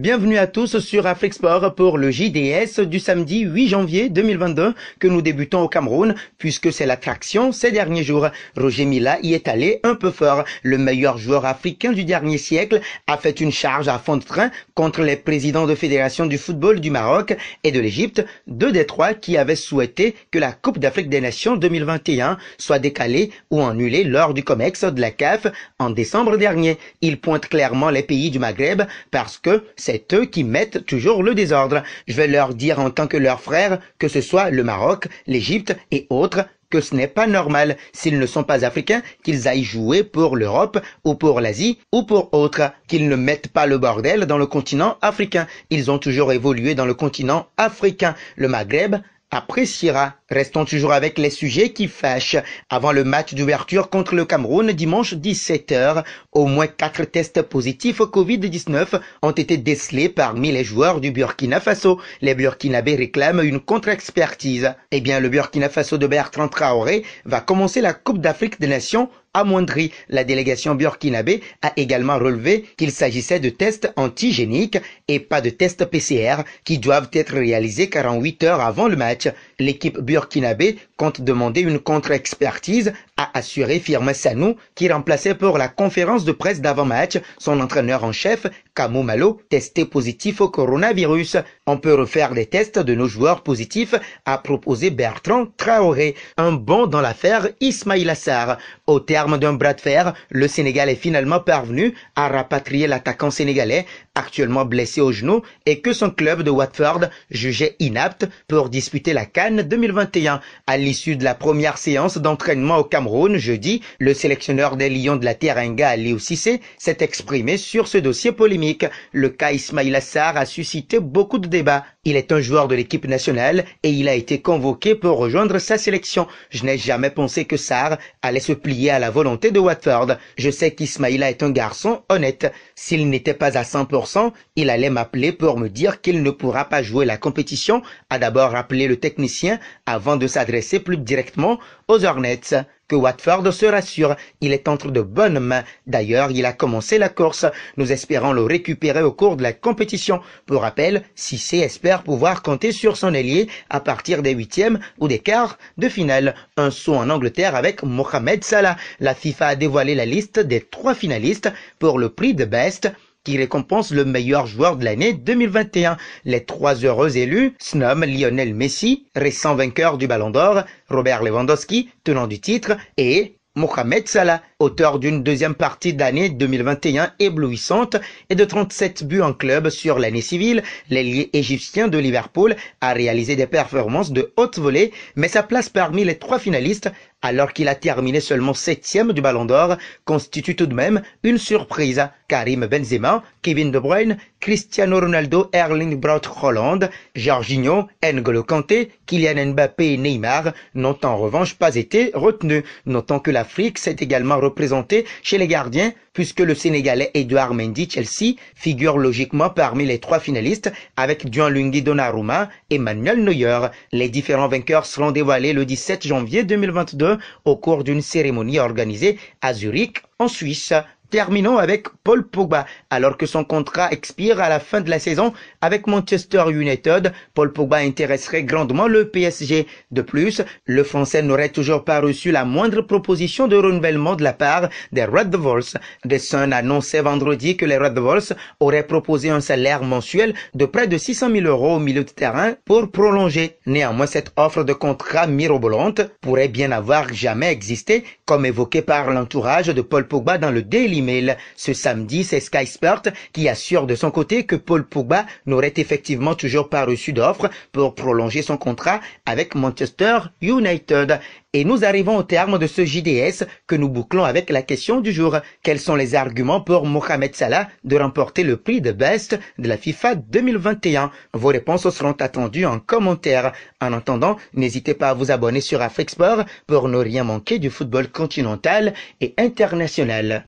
Bienvenue à tous sur Afrique-Sport pour le JDS du samedi 8 janvier 2022 que nous débutons au Cameroun puisque c'est l'attraction ces derniers jours. Roger Mila y est allé un peu fort. Le meilleur joueur africain du dernier siècle a fait une charge à fond de train contre les présidents de fédération du football du Maroc et de l'Égypte, deux des trois qui avaient souhaité que la Coupe d'Afrique des Nations 2021 soit décalée ou annulée lors du COMEX de la CAF en décembre dernier. Il pointe clairement les pays du Maghreb parce que c'est eux qui mettent toujours le désordre. Je vais leur dire en tant que leurs frères, que ce soit le Maroc, l'Égypte et autres, que ce n'est pas normal, s'ils ne sont pas africains, qu'ils aillent jouer pour l'Europe ou pour l'Asie ou pour autres. qu'ils ne mettent pas le bordel dans le continent africain. Ils ont toujours évolué dans le continent africain. Le Maghreb appréciera. Restons toujours avec les sujets qui fâchent. Avant le match d'ouverture contre le Cameroun dimanche 17h, au moins quatre tests positifs au Covid-19 ont été décelés parmi les joueurs du Burkina Faso. Les Burkinabés réclament une contre-expertise. Eh bien, le Burkina Faso de Bertrand Traoré va commencer la Coupe d'Afrique des Nations amoindri. La délégation burkinabé a également relevé qu'il s'agissait de tests antigéniques et pas de tests PCR qui doivent être réalisés 48 heures avant le match. L'équipe burkinabé compte demander une contre-expertise a assuré Firmin Sanou, qui remplaçait pour la conférence de presse d'avant-match son entraîneur en chef, Kamou Malo, testé positif au coronavirus. On peut refaire les tests de nos joueurs positifs, a proposé Bertrand Traoré, un bon dans l'affaire Ismail Assar. Au terme d'un bras de fer, le Sénégal est finalement parvenu à rapatrier l'attaquant sénégalais, actuellement blessé au genou, et que son club de Watford jugeait inapte pour disputer la Cannes 2021. À l'issue de la première séance d'entraînement au Cameroun, jeudi, le sélectionneur des Lions de la Teranga, Léo Cissé, s'est exprimé sur ce dossier polémique. Le cas Ismaïla Sarr a suscité beaucoup de débats. Il est un joueur de l'équipe nationale et il a été convoqué pour rejoindre sa sélection. Je n'ai jamais pensé que Sarr allait se plier à la volonté de Watford. Je sais qu'Ismaïla est un garçon honnête. S'il n'était pas à 100%, il allait m'appeler pour me dire qu'il ne pourra pas jouer la compétition, a d'abord appelé le technicien avant de s'adresser plus directement aux Hornets que Watford se rassure, il est entre de bonnes mains. D'ailleurs, il a commencé la course. Nous espérons le récupérer au cours de la compétition. Pour rappel, Cissé espère pouvoir compter sur son ailier à partir des huitièmes ou des quarts de finale. Un saut en Angleterre avec Mohamed Salah. La FIFA a dévoilé la liste des trois finalistes pour le prix de Best qui récompense le meilleur joueur de l'année 2021. Les trois heureux élus se Lionel Messi, récent vainqueur du Ballon d'Or, Robert Lewandowski, tenant du titre, et Mohamed Salah, auteur d'une deuxième partie d'année 2021 éblouissante et de 37 buts en club sur l'année civile, l'ailier égyptien de Liverpool a réalisé des performances de haute volée, mais sa place parmi les trois finalistes alors qu'il a terminé seulement septième du Ballon d'Or, constitue tout de même une surprise. Karim Benzema, Kevin De Bruyne, Cristiano Ronaldo, Erling Braut Holland, Jorginho, N'Golo Kanté, Kylian Mbappé et Neymar n'ont en revanche pas été retenus. notant que l'Afrique s'est également représenté chez les gardiens puisque le Sénégalais Edouard Mendy Chelsea figure logiquement parmi les trois finalistes avec Lungi Donnarumma et Manuel Neuer. Les différents vainqueurs seront dévoilés le 17 janvier 2022 au cours d'une cérémonie organisée à Zurich en Suisse. Terminons avec Paul Pogba. Alors que son contrat expire à la fin de la saison avec Manchester United, Paul Pogba intéresserait grandement le PSG. De plus, le Français n'aurait toujours pas reçu la moindre proposition de renouvellement de la part des Red Devils. The Sun annonçait vendredi que les Red Devils auraient proposé un salaire mensuel de près de 600 000 euros au milieu de terrain pour prolonger. Néanmoins, cette offre de contrat mirobolante pourrait bien avoir jamais existé, comme évoqué par l'entourage de Paul Pogba dans le Daily ce samedi, c'est Sky Sport qui assure de son côté que Paul Pogba n'aurait effectivement toujours pas reçu d'offre pour prolonger son contrat avec Manchester United. Et nous arrivons au terme de ce JDS que nous bouclons avec la question du jour. Quels sont les arguments pour Mohamed Salah de remporter le prix de best de la FIFA 2021 Vos réponses seront attendues en commentaire. En attendant, n'hésitez pas à vous abonner sur Afrique Sport pour ne rien manquer du football continental et international.